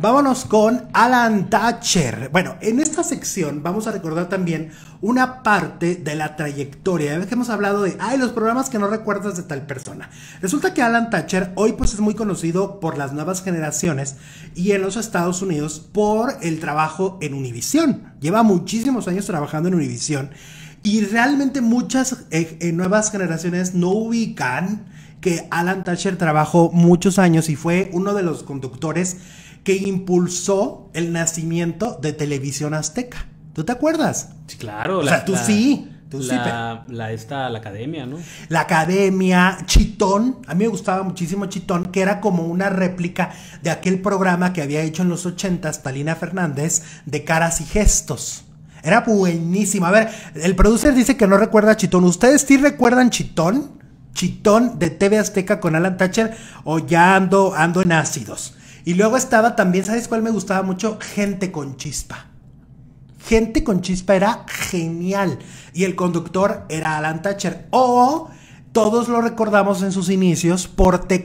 Vámonos con Alan Thatcher. Bueno, en esta sección vamos a recordar también una parte de la trayectoria. que hemos hablado de, ay, los programas que no recuerdas de tal persona. Resulta que Alan Thatcher hoy pues es muy conocido por las nuevas generaciones y en los Estados Unidos por el trabajo en Univision. Lleva muchísimos años trabajando en Univision y realmente muchas eh, eh, nuevas generaciones no ubican que Alan Thatcher trabajó muchos años y fue uno de los conductores que impulsó el nacimiento de Televisión Azteca. ¿Tú te acuerdas? Sí, claro. O sea, tú sí. la, la academia, ¿no? La academia, Chitón. A mí me gustaba muchísimo Chitón, que era como una réplica de aquel programa que había hecho en los ochentas Talina Fernández de caras y gestos. Era buenísimo. A ver, el producer dice que no recuerda Chitón. ¿Ustedes sí recuerdan Chitón? Chitón de TV Azteca con Alan Thatcher o ya ando, ando en ácidos. Y luego estaba también, ¿sabes cuál me gustaba mucho? Gente con chispa. Gente con chispa era genial. Y el conductor era Alan Thatcher. O todos lo recordamos en sus inicios por Te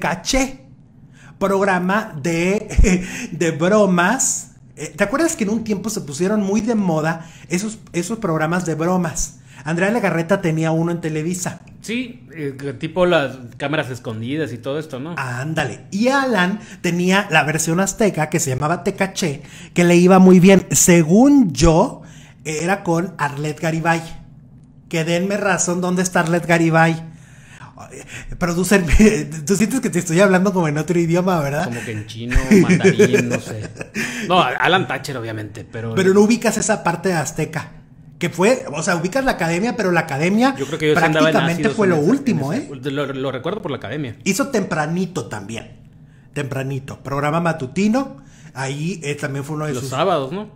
programa de, de bromas. Eh, ¿Te acuerdas que en un tiempo se pusieron muy de moda esos, esos programas de bromas? Andrea Legarreta tenía uno en Televisa. Sí, eh, tipo las cámaras escondidas y todo esto, ¿no? Ándale. Y Alan tenía la versión azteca que se llamaba Tecaché, que le iba muy bien. Según yo, era con Arlette Garibay. Que denme razón, ¿dónde está Arlette Garibay? Eh, Producen, tú sientes que te estoy hablando como en otro idioma, ¿verdad? Como que en chino, mandarín, no sé. No, Alan Thatcher, obviamente, pero. Pero no ubicas esa parte azteca que fue, o sea, ubicas la academia, pero la academia yo prácticamente fue lo último, ¿eh? Lo, recuerdo por la academia. Hizo tempranito también, tempranito, programa matutino, ahí eh, también fue uno de los sábados, ¿no?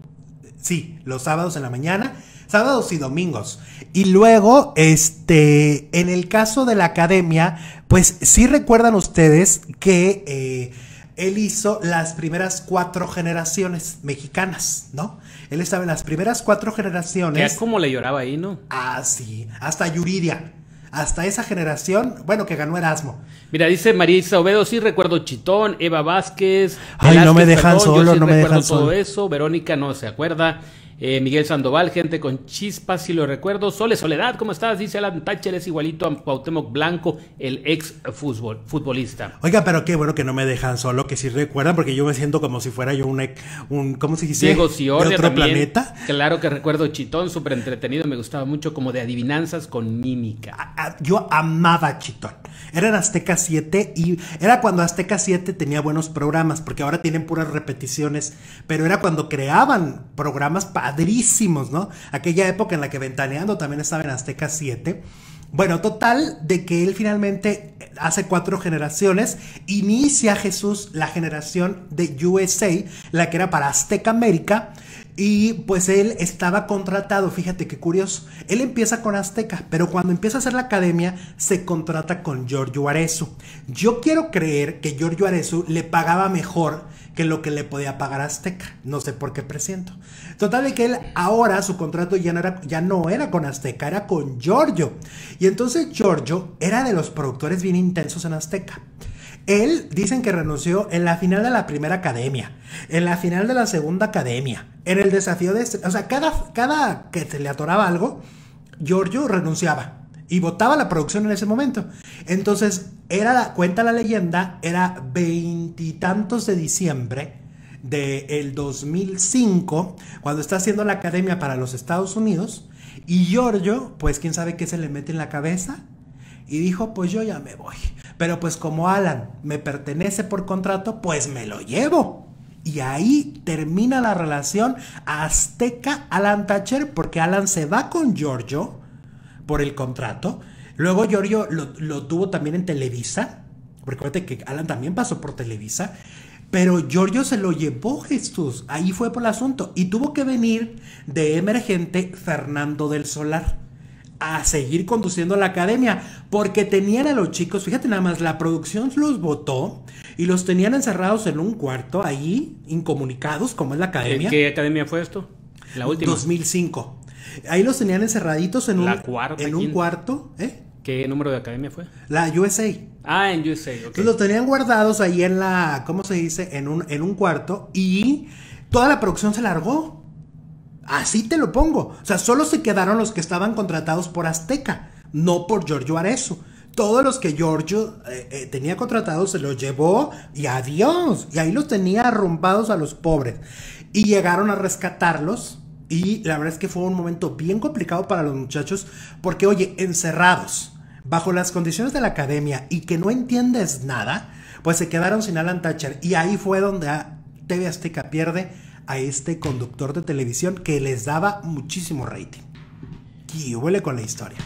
Sí, los sábados en la mañana, sábados y domingos. Y luego, este, en el caso de la academia, pues sí recuerdan ustedes que... Eh, él hizo las primeras cuatro generaciones mexicanas, ¿no? Él estaba en las primeras cuatro generaciones. es como le lloraba ahí, ¿no? Ah, sí. Hasta Yuridia. Hasta esa generación, bueno, que ganó Erasmo. Mira, dice María Obedo, sí recuerdo Chitón, Eva Vázquez. Ay, no me dejan solo, no me dejan todo eso. Verónica no se acuerda. Eh, Miguel Sandoval, gente con chispas, si lo recuerdo. Sole Soledad, ¿cómo estás? Dice Alan Thatcher, es igualito a Cuauhtémoc Blanco, el ex futbolista. Oiga, pero qué bueno que no me dejan solo, que si sí recuerdan, porque yo me siento como si fuera yo un, un ¿cómo se dice? de otro planeta. Claro que recuerdo Chitón, súper entretenido, me gustaba mucho, como de adivinanzas con mímica. yo amaba Chitón. Era en Azteca 7 y era cuando Azteca 7 tenía buenos programas, porque ahora tienen puras repeticiones, pero era cuando creaban programas para ¿no? Aquella época en la que Ventaneando también estaba en Azteca 7. Bueno, total de que él finalmente hace cuatro generaciones inicia Jesús la generación de USA, la que era para Azteca América y pues él estaba contratado, fíjate qué curioso. Él empieza con Azteca, pero cuando empieza a hacer la academia se contrata con Giorgio Arezzo. Yo quiero creer que Giorgio Arezzo le pagaba mejor que lo que le podía pagar Azteca. No sé por qué presiento. Total de que él ahora su contrato ya no, era, ya no era con Azteca, era con Giorgio. Y entonces Giorgio era de los productores bien intensos en Azteca. Él dicen que renunció en la final de la primera academia, en la final de la segunda academia, en el desafío de... Este, o sea, cada, cada que se le atoraba algo, Giorgio renunciaba y votaba la producción en ese momento. Entonces, era, cuenta la leyenda, era veintitantos de diciembre del 2005, cuando está haciendo la academia para los Estados Unidos, y Giorgio, pues quién sabe qué se le mete en la cabeza, y dijo, pues yo ya me voy. Pero pues como Alan me pertenece por contrato, pues me lo llevo. Y ahí termina la relación Azteca-Alan Thatcher porque Alan se va con Giorgio por el contrato. Luego Giorgio lo, tuvo también en Televisa, porque que Alan también pasó por Televisa. Pero Giorgio se lo llevó Jesús. Ahí fue por el asunto. Y tuvo que venir de emergente Fernando del Solar a seguir conduciendo la academia, porque tenían a los chicos, fíjate nada más, la producción los votó y los tenían encerrados en un cuarto ahí, incomunicados, como es la academia. ¿Qué, qué academia fue esto? La última. 2005. Ahí los tenían encerraditos en un, en un cuarto, ¿eh? ¿Qué número de academia fue? La USA. Ah, en USA, ok. los tenían guardados ahí en la, ¿cómo se dice? En un, en un cuarto y toda la producción se largó. Así te lo pongo. O sea, solo se quedaron los que estaban contratados por Azteca, no por Giorgio Arezzo. Todos los que Giorgio eh, eh, tenía contratados se los llevó y adiós. Y ahí los tenía arrumbados a los pobres. Y llegaron a rescatarlos. Y la verdad es que fue un momento bien complicado para los muchachos. Porque, oye, encerrados, bajo las condiciones de la academia y que no entiendes nada, pues se quedaron sin Alan Thatcher. Y ahí fue donde TV Azteca pierde a este conductor de televisión que les daba muchísimo rating. Y huele con la historia.